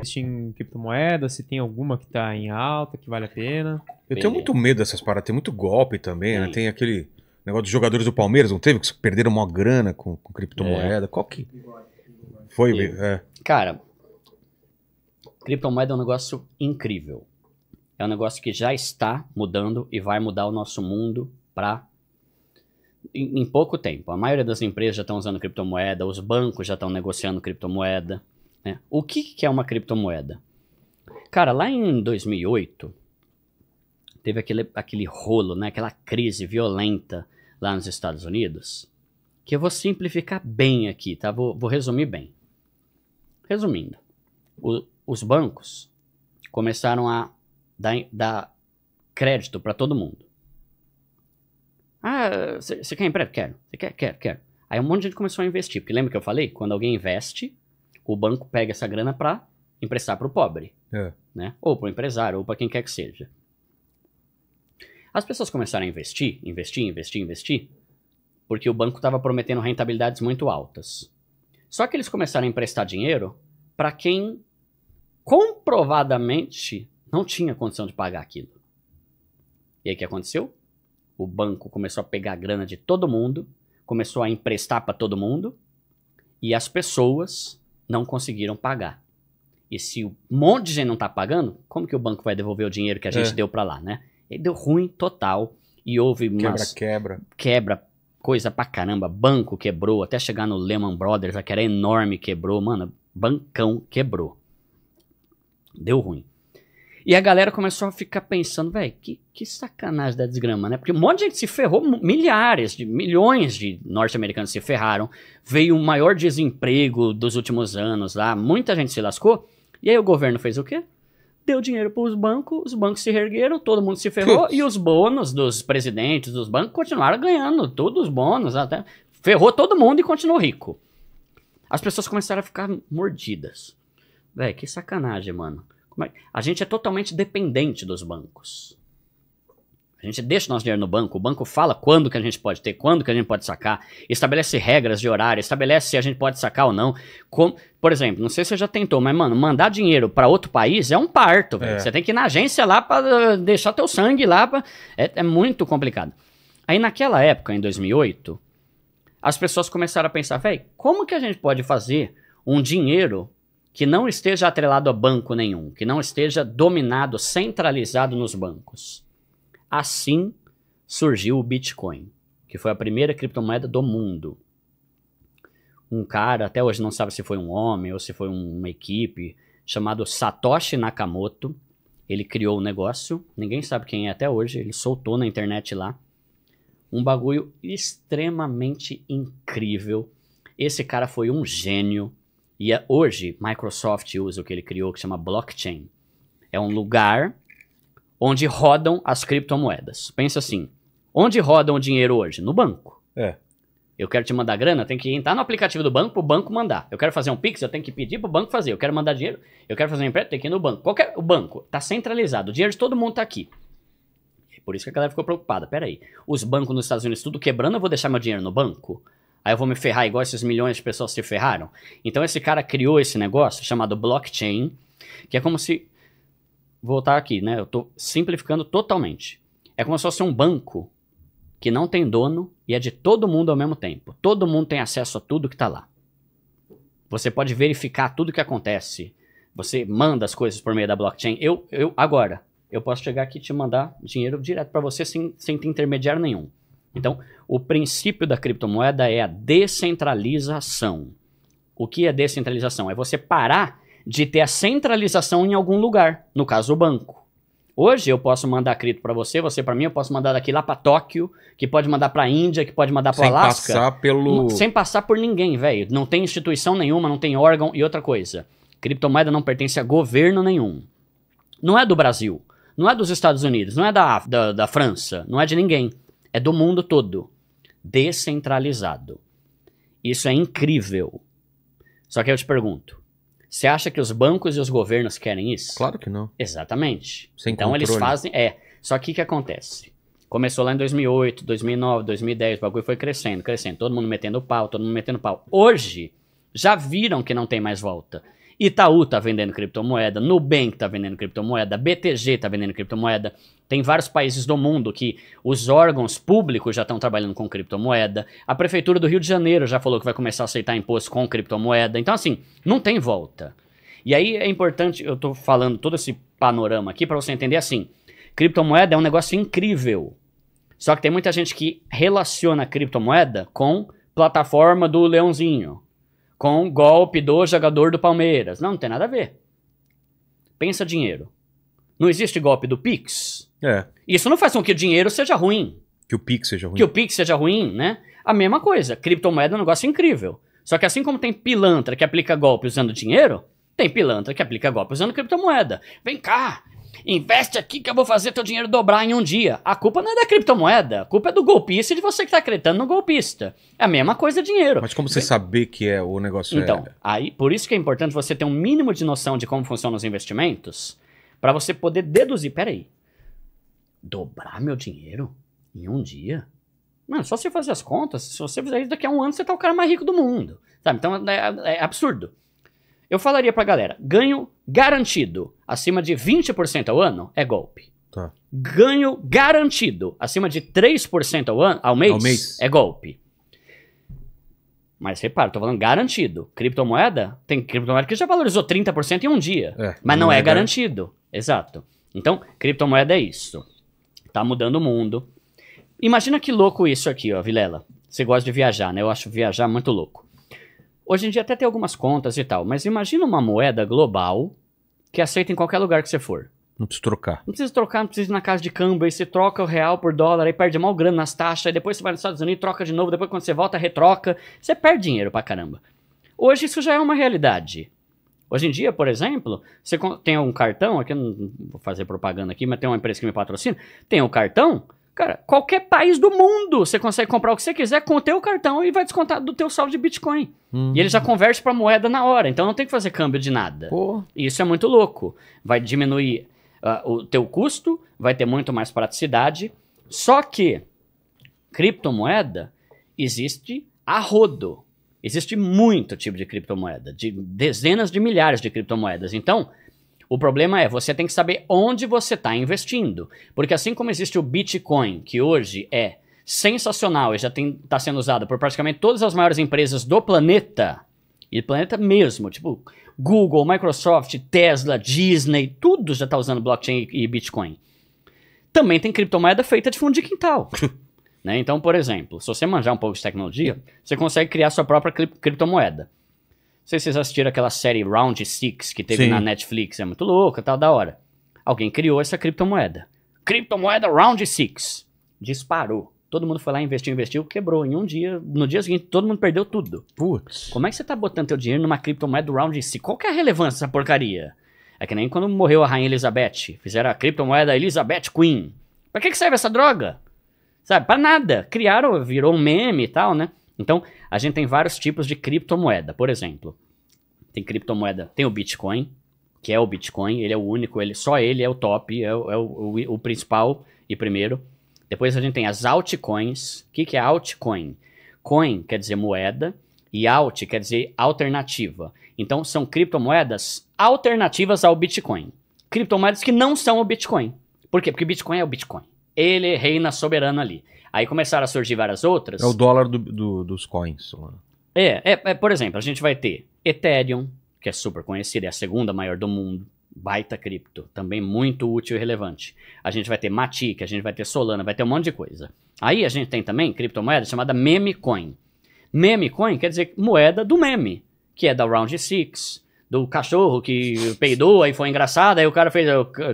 investir em criptomoeda, se tem alguma que está em alta, que vale a pena. Eu tenho muito medo dessas paradas, tem muito golpe também, né? Tem aquele negócio dos jogadores do Palmeiras, não teve? Que perderam uma grana com, com criptomoeda. É. Qual que. Foi, é. Cara, criptomoeda é um negócio incrível. É um negócio que já está mudando e vai mudar o nosso mundo para em, em pouco tempo. A maioria das empresas já estão usando criptomoeda, os bancos já estão negociando criptomoeda. Né? O que, que é uma criptomoeda? Cara, lá em 2008, teve aquele, aquele rolo, né? aquela crise violenta lá nos Estados Unidos, que eu vou simplificar bem aqui, tá? Vou, vou resumir bem. Resumindo, o, os bancos começaram a dar, dar crédito para todo mundo. Ah, você quer empréstimo? Quero. Você quer? Quero, quero. Aí um monte de gente começou a investir, porque lembra que eu falei? Quando alguém investe, o banco pega essa grana para emprestar para o pobre, é. né? Ou para o empresário, ou para quem quer que seja. As pessoas começaram a investir, investir, investir, investir, porque o banco estava prometendo rentabilidades muito altas. Só que eles começaram a emprestar dinheiro para quem comprovadamente não tinha condição de pagar aquilo. E aí o que aconteceu? O banco começou a pegar a grana de todo mundo, começou a emprestar para todo mundo, e as pessoas não conseguiram pagar. E se um monte de gente não está pagando, como que o banco vai devolver o dinheiro que a gente é. deu para lá, né? Ele deu ruim total e houve quebra, umas... Quebra, quebra. coisa pra caramba. Banco quebrou, até chegar no Lehman Brothers, né, que era enorme, quebrou. Mano, bancão quebrou. Deu ruim. E a galera começou a ficar pensando, velho, que, que sacanagem da desgrama, né? Porque um monte de gente se ferrou, milhares, de, milhões de norte-americanos se ferraram. Veio o maior desemprego dos últimos anos lá, muita gente se lascou. E aí o governo fez o quê? Deu dinheiro para os bancos, os bancos se ergueram, todo mundo se ferrou. e os bônus dos presidentes dos bancos continuaram ganhando, todos os bônus, até. Ferrou todo mundo e continuou rico. As pessoas começaram a ficar mordidas. Véi, que sacanagem, mano. É a gente é totalmente dependente dos bancos. A gente deixa o nosso dinheiro no banco, o banco fala quando que a gente pode ter, quando que a gente pode sacar, estabelece regras de horário, estabelece se a gente pode sacar ou não. Como, por exemplo, não sei se você já tentou, mas, mano, mandar dinheiro para outro país é um parto, velho. É. Você tem que ir na agência lá para eh, deixar teu sangue lá. Pra... É, é muito complicado. Aí naquela época, em 2008, as pessoas começaram a pensar, velho, como que a gente pode fazer um dinheiro que não esteja atrelado a banco nenhum, que não esteja dominado, centralizado nos bancos. Assim surgiu o Bitcoin, que foi a primeira criptomoeda do mundo. Um cara, até hoje não sabe se foi um homem ou se foi um, uma equipe, chamado Satoshi Nakamoto. Ele criou o negócio, ninguém sabe quem é até hoje, ele soltou na internet lá. Um bagulho extremamente incrível. Esse cara foi um gênio e a, é, hoje, Microsoft usa o que ele criou, que chama blockchain. É um lugar onde rodam as criptomoedas. Pensa assim, onde rodam o dinheiro hoje? No banco. É. Eu quero te mandar grana, tem que entrar no aplicativo do banco para o banco mandar. Eu quero fazer um Pix, eu tenho que pedir para o banco fazer. Eu quero mandar dinheiro, eu quero fazer um empréstimo, tem que ir no banco. Qualquer, é o banco está centralizado, o dinheiro de todo mundo está aqui. Por isso que a galera ficou preocupada. Pera aí, os bancos nos Estados Unidos tudo quebrando, eu vou deixar meu dinheiro no banco? Aí eu vou me ferrar igual esses milhões de pessoas se ferraram. Então esse cara criou esse negócio chamado blockchain, que é como se. Voltar aqui, né? Eu estou simplificando totalmente. É como se fosse um banco que não tem dono e é de todo mundo ao mesmo tempo. Todo mundo tem acesso a tudo que está lá. Você pode verificar tudo que acontece. Você manda as coisas por meio da blockchain. Eu, eu agora, eu posso chegar aqui e te mandar dinheiro direto para você sem, sem ter intermediário nenhum. Então, o princípio da criptomoeda é a descentralização. O que é descentralização? É você parar de ter a centralização em algum lugar, no caso o banco. Hoje eu posso mandar cripto para você, você para mim, eu posso mandar daqui lá para Tóquio, que pode mandar para Índia, que pode mandar para Alasca. Sem passar pelo Sem passar por ninguém, velho. Não tem instituição nenhuma, não tem órgão e outra coisa. Criptomoeda não pertence a governo nenhum. Não é do Brasil, não é dos Estados Unidos, não é da, da, da França, não é de ninguém é do mundo todo, descentralizado. Isso é incrível. Só que eu te pergunto, você acha que os bancos e os governos querem isso? Claro que não. Exatamente. Sem então controle. eles fazem, é. Só que o que acontece? Começou lá em 2008, 2009, 2010, o bagulho foi crescendo, crescendo, todo mundo metendo pau, todo mundo metendo pau. Hoje já viram que não tem mais volta. Itaú tá vendendo criptomoeda, Nubank tá vendendo criptomoeda, BTG tá vendendo criptomoeda. Tem vários países do mundo que os órgãos públicos já estão trabalhando com criptomoeda. A prefeitura do Rio de Janeiro já falou que vai começar a aceitar imposto com criptomoeda. Então assim, não tem volta. E aí é importante, eu tô falando todo esse panorama aqui para você entender assim, criptomoeda é um negócio incrível. Só que tem muita gente que relaciona criptomoeda com plataforma do leãozinho, com golpe do jogador do Palmeiras. Não, não tem nada a ver. Pensa dinheiro. Não existe golpe do Pix. É. Isso não faz com que o dinheiro seja ruim. Que o Pix seja ruim. Que o Pix seja ruim, né? A mesma coisa. Criptomoeda é um negócio incrível. Só que assim como tem pilantra que aplica golpe usando dinheiro, tem pilantra que aplica golpe usando criptomoeda. Vem cá, Investe aqui que eu vou fazer teu dinheiro dobrar em um dia. A culpa não é da criptomoeda, a culpa é do golpista e de você que tá acreditando no golpista. É a mesma coisa dinheiro. Mas como você Bem... saber que é o negócio Então, é... aí por isso que é importante você ter um mínimo de noção de como funcionam os investimentos, para você poder deduzir, peraí, dobrar meu dinheiro em um dia? Mano, só se fazer as contas, se você fizer isso daqui a um ano, você tá o cara mais rico do mundo. Sabe? Então é, é, é absurdo. Eu falaria pra galera: ganho garantido acima de 20% ao ano é golpe. Tá. Ganho garantido acima de 3% ao, ano, ao, mês, ao mês é golpe. Mas repara, estou falando garantido. Criptomoeda, tem criptomoeda que já valorizou 30% em um dia. É, mas não, não é, é, garantido. Exato. Então, criptomoeda é isso. Tá mudando o mundo. Imagina que louco isso aqui, ó, Vilela. Você gosta de viajar, né? Eu acho viajar muito louco. Hoje em dia até tem algumas contas e tal, mas imagina uma moeda global que aceita em qualquer lugar que você for. Não precisa trocar. Não precisa trocar, não precisa ir na casa de câmbio, aí você troca o real por dólar, aí perde mal grana nas taxas, aí depois você vai nos Estados Unidos, troca de novo, depois quando você volta, retroca. Você perde dinheiro pra caramba. Hoje isso já é uma realidade. Hoje em dia, por exemplo, você tem um cartão, aqui não vou fazer propaganda aqui, mas tem uma empresa que me patrocina, tem um cartão, Cara, qualquer país do mundo você consegue comprar o que você quiser com o teu cartão e vai descontar do teu saldo de Bitcoin. Uhum. E ele já uhum. converte para moeda na hora, então não tem que fazer câmbio de nada. E isso é muito louco. Vai diminuir uh, o teu custo, vai ter muito mais praticidade. Só que criptomoeda existe a rodo. Existe muito tipo de criptomoeda, de dezenas de milhares de criptomoedas. Então, o problema é, você tem que saber onde você está investindo. Porque assim como existe o Bitcoin, que hoje é sensacional e já está sendo usado por praticamente todas as maiores empresas do planeta, e do planeta mesmo, tipo Google, Microsoft, Tesla, Disney, tudo já está usando blockchain e Bitcoin. Também tem criptomoeda feita de fundo de quintal. né? Então, por exemplo, se você manjar um pouco de tecnologia, você consegue criar sua própria cri criptomoeda sei se vocês assistiram aquela série Round Six que teve Sim. na Netflix, é muito louca, tal tá da hora. Alguém criou essa criptomoeda. Criptomoeda Round Six Disparou. Todo mundo foi lá, investiu, investiu, quebrou. Em um dia, no dia seguinte, todo mundo perdeu tudo. Putz. Como é que você tá botando teu dinheiro numa criptomoeda Round Six Qual que é a relevância dessa porcaria? É que nem quando morreu a Rainha Elizabeth. Fizeram a criptomoeda Elizabeth Queen. Pra que, que serve essa droga? Sabe, pra nada. Criaram, virou um meme e tal, né? Então, a gente tem vários tipos de criptomoeda. Por exemplo, tem criptomoeda, tem o Bitcoin, que é o Bitcoin, ele é o único, ele, só ele é o top, é, o, é o, o principal e primeiro. Depois a gente tem as altcoins. O que, que é altcoin? Coin quer dizer moeda e alt quer dizer alternativa. Então são criptomoedas alternativas ao Bitcoin. Criptomoedas que não são o Bitcoin. Por quê? Porque Bitcoin é o Bitcoin ele reina soberano ali. Aí começaram a surgir várias outras. É o dólar do, do, dos coins. É, é, é, por exemplo, a gente vai ter Ethereum, que é super conhecida, é a segunda maior do mundo. Baita cripto, também muito útil e relevante. A gente vai ter Matic, a gente vai ter Solana, vai ter um monte de coisa. Aí a gente tem também criptomoeda chamada meme coin. Meme coin quer dizer moeda do meme, que é da Round 6, do cachorro que peidou, aí foi engraçado, aí o cara fez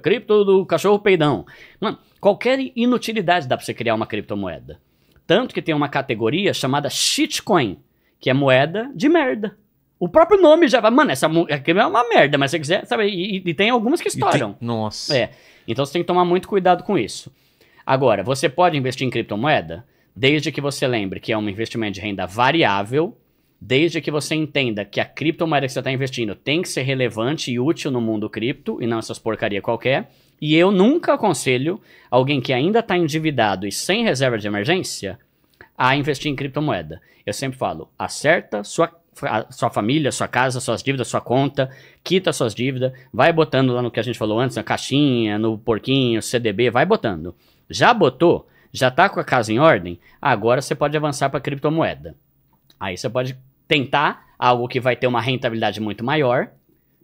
cripto do cachorro peidão. Mano, qualquer inutilidade dá pra você criar uma criptomoeda. Tanto que tem uma categoria chamada shitcoin, que é moeda de merda. O próprio nome já vai. Mano, essa aqui é uma merda, mas se você quiser, sabe? E, e tem algumas que estouram. Tem, nossa. É. Então você tem que tomar muito cuidado com isso. Agora, você pode investir em criptomoeda desde que você lembre que é um investimento de renda variável Desde que você entenda que a criptomoeda que você está investindo tem que ser relevante e útil no mundo cripto e não essas porcaria qualquer. E eu nunca aconselho alguém que ainda está endividado e sem reserva de emergência a investir em criptomoeda. Eu sempre falo, acerta sua a sua família, sua casa, suas dívidas, sua conta, quita suas dívidas, vai botando lá no que a gente falou antes, na caixinha, no porquinho, CDB, vai botando. Já botou? Já está com a casa em ordem? Agora você pode avançar para criptomoeda. Aí você pode tentar algo que vai ter uma rentabilidade muito maior,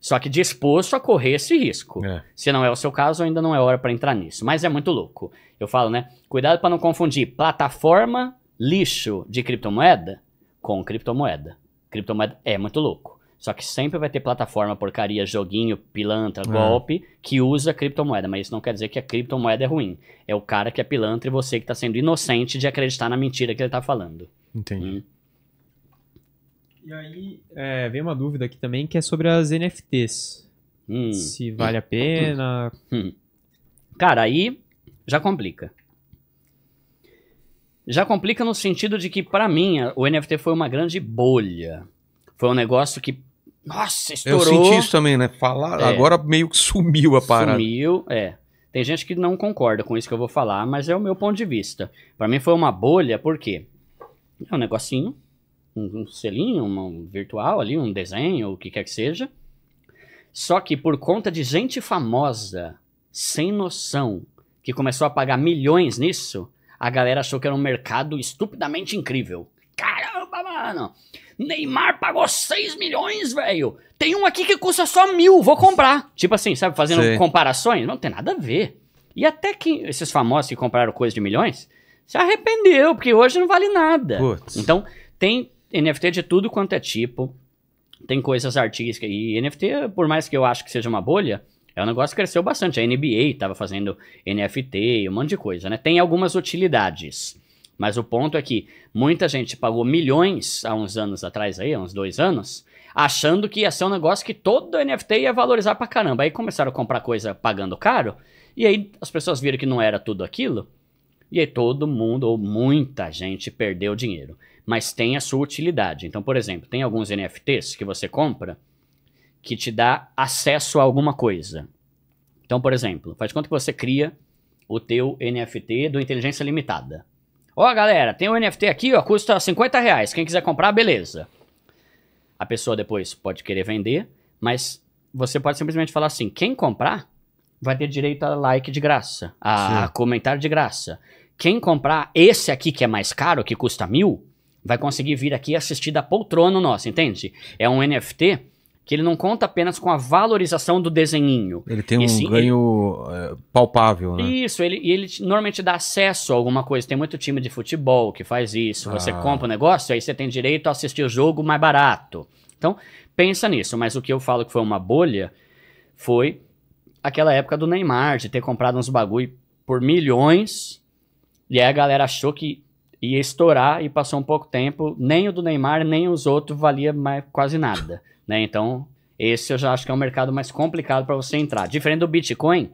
só que disposto a correr esse risco. É. Se não é o seu caso, ainda não é hora para entrar nisso. Mas é muito louco. Eu falo, né? Cuidado para não confundir plataforma lixo de criptomoeda com criptomoeda. Criptomoeda é muito louco. Só que sempre vai ter plataforma, porcaria, joguinho, pilantra, é. golpe, que usa criptomoeda. Mas isso não quer dizer que a criptomoeda é ruim. É o cara que é pilantra e você que está sendo inocente de acreditar na mentira que ele está falando. Entendi. Hum. E aí, é, vem uma dúvida aqui também que é sobre as NFTs. Hum. Se vale a pena. Hum. Cara, aí já complica. Já complica no sentido de que, para mim, o NFT foi uma grande bolha. Foi um negócio que nossa, estourou. É, eu senti isso também, né? Falar, é. agora meio que sumiu a parada. Sumiu, é. Tem gente que não concorda com isso que eu vou falar, mas é o meu ponto de vista. Para mim foi uma bolha, por quê? É um negocinho um, selinho, um virtual ali, um desenho, o que quer que seja. Só que por conta de gente famosa, sem noção, que começou a pagar milhões nisso, a galera achou que era um mercado estupidamente incrível. Caramba, mano! Neymar pagou 6 milhões, velho! Tem um aqui que custa só mil, vou comprar! Tipo assim, sabe, fazendo Sim. comparações? Não tem nada a ver. E até que esses famosos que compraram coisa de milhões se arrependeu, porque hoje não vale nada. Putz. Então, tem NFT é de tudo quanto é tipo. Tem coisas artísticas. E NFT, por mais que eu acho que seja uma bolha, é um negócio que cresceu bastante. A NBA estava fazendo NFT, e um monte de coisa, né? Tem algumas utilidades. Mas o ponto é que muita gente pagou milhões há uns anos atrás aí, há uns dois anos, achando que ia ser um negócio que todo NFT ia valorizar pra caramba. Aí começaram a comprar coisa pagando caro, e aí as pessoas viram que não era tudo aquilo, e aí todo mundo, ou muita gente, perdeu dinheiro mas tem a sua utilidade. Então, por exemplo, tem alguns NFTs que você compra que te dá acesso a alguma coisa. Então, por exemplo, faz conta que você cria o teu NFT do Inteligência Limitada. Ó, oh, galera, tem um NFT aqui, ó, custa 50 reais. Quem quiser comprar, beleza. A pessoa depois pode querer vender, mas você pode simplesmente falar assim: quem comprar vai ter direito a like de graça, a Sim. comentário de graça. Quem comprar esse aqui que é mais caro, que custa mil, vai conseguir vir aqui assistir da poltrona nossa, entende? É um NFT que ele não conta apenas com a valorização do desenhinho. Ele tem um sim, ganho ele... É, palpável, né? Isso, ele, ele normalmente dá acesso a alguma coisa. Tem muito time de futebol que faz isso. Ah. Você compra um negócio, aí você tem direito a assistir o jogo mais barato. Então, pensa nisso. Mas o que eu falo que foi uma bolha foi aquela época do Neymar, de ter comprado uns bagulho por milhões. E aí a galera achou que ia estourar e passou um pouco tempo, nem o do Neymar, nem os outros valia mais, quase nada, né? Então, esse eu já acho que é um mercado mais complicado para você entrar. Diferente do Bitcoin,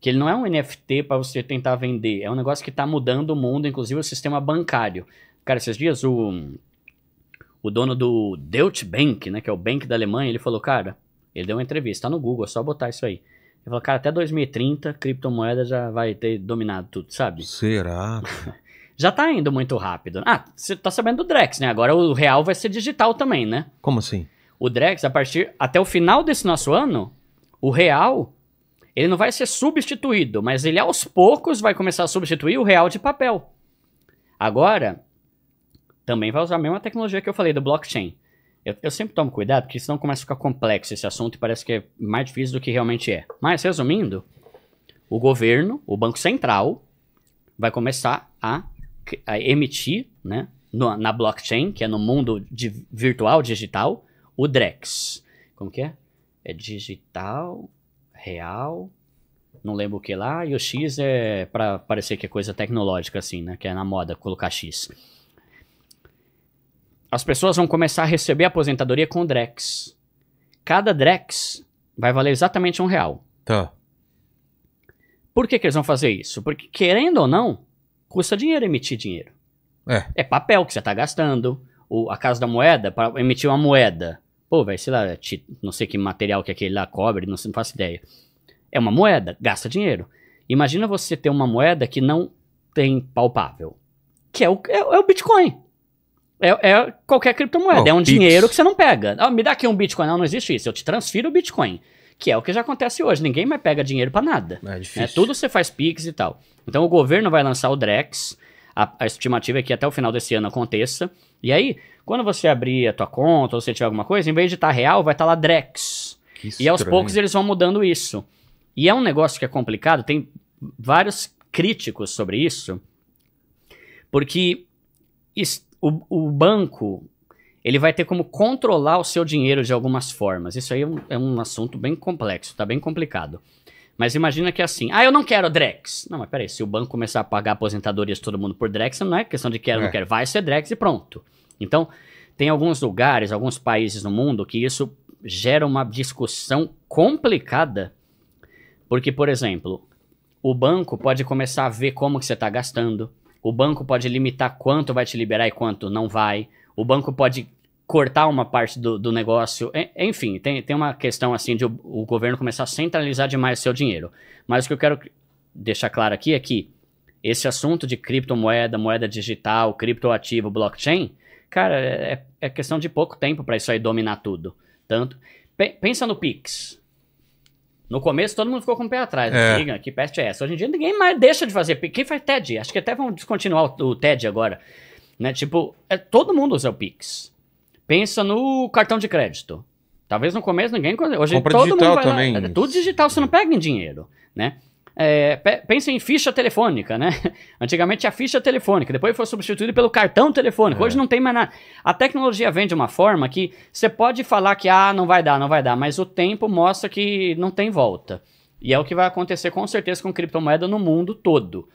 que ele não é um NFT para você tentar vender, é um negócio que está mudando o mundo, inclusive o sistema bancário. Cara, esses dias o, o dono do Deutsche Bank, né, que é o banco da Alemanha, ele falou, cara, ele deu uma entrevista, tá no Google, é só botar isso aí. Ele falou, cara, até 2030, criptomoeda já vai ter dominado tudo, sabe? Será? já tá indo muito rápido. Ah, você tá sabendo do Drex, né? Agora o real vai ser digital também, né? Como assim? O Drex, a partir até o final desse nosso ano, o real ele não vai ser substituído, mas ele aos poucos vai começar a substituir o real de papel. Agora, também vai usar a mesma tecnologia que eu falei do blockchain. Eu, eu, sempre tomo cuidado, porque senão começa a ficar complexo esse assunto e parece que é mais difícil do que realmente é. Mas, resumindo, o governo, o Banco Central, vai começar a emitir, né, no, na blockchain, que é no mundo de, virtual digital, o DREX. Como que é? É digital, real, não lembro o que lá, e o X é para parecer que é coisa tecnológica, assim, né, que é na moda colocar X. As pessoas vão começar a receber a aposentadoria com DREX. Cada DREX vai valer exatamente um real. Tá. Por que, que eles vão fazer isso? Porque, querendo ou não, custa dinheiro emitir dinheiro. É. É papel que você está gastando. O, a casa da moeda, para emitir uma moeda. Pô, vai sei lá, não sei que material que é aquele lá cobre, não, não faço ideia. É uma moeda, gasta dinheiro. Imagina você ter uma moeda que não tem palpável. Que é o, é, é o Bitcoin. É, é, qualquer criptomoeda. Oh, é um Pix. dinheiro que você não pega. Ah, me dá aqui um Bitcoin. Não, não existe isso. Eu te transfiro o Bitcoin que é o que já acontece hoje. Ninguém mais pega dinheiro para nada. É, é difícil. É, tudo você faz PIX e tal. Então o governo vai lançar o DREX, a, a, estimativa é que até o final desse ano aconteça. E aí, quando você abrir a tua conta ou você tiver alguma coisa, em vez de estar tá real, vai estar tá lá DREX. e aos poucos eles vão mudando isso. E é um negócio que é complicado, tem vários críticos sobre isso, porque o, o banco ele vai ter como controlar o seu dinheiro de algumas formas. Isso aí é um, é um assunto bem complexo, tá bem complicado. Mas imagina que é assim, ah, eu não quero Drex. Não, mas peraí, se o banco começar a pagar aposentadorias todo mundo por Drex, não é questão de quer ou é. não quer, vai ser Drex e pronto. Então, tem alguns lugares, alguns países no mundo que isso gera uma discussão complicada. Porque, por exemplo, o banco pode começar a ver como que você está gastando, o banco pode limitar quanto vai te liberar e quanto não vai, o banco pode cortar uma parte do, do negócio. Enfim, tem, tem uma questão assim de o, o, governo começar a centralizar demais seu dinheiro. Mas o que eu quero deixar claro aqui é que esse assunto de criptomoeda, moeda digital, criptoativo, blockchain, cara, é, é, é questão de pouco tempo para isso aí dominar tudo. Tanto. pensa no Pix. No começo todo mundo ficou com o pé atrás. É. Diga, que peste é essa? Hoje em dia ninguém mais deixa de fazer Pix. Quem faz TED? Acho que até vão descontinuar o, o TED agora. Né? Tipo, é, todo mundo usa o Pix. Pensa no cartão de crédito. Talvez no começo ninguém... Hoje Compra todo digital mundo vai também. Lá, é tudo digital, você não pega em dinheiro, né? É, pensa em ficha telefônica, né? Antigamente a ficha telefônica, depois foi substituída pelo cartão telefônico. É. Hoje não tem mais nada. A tecnologia vem de uma forma que você pode falar que ah, não vai dar, não vai dar, mas o tempo mostra que não tem volta. E é o que vai acontecer com certeza com criptomoeda no mundo todo.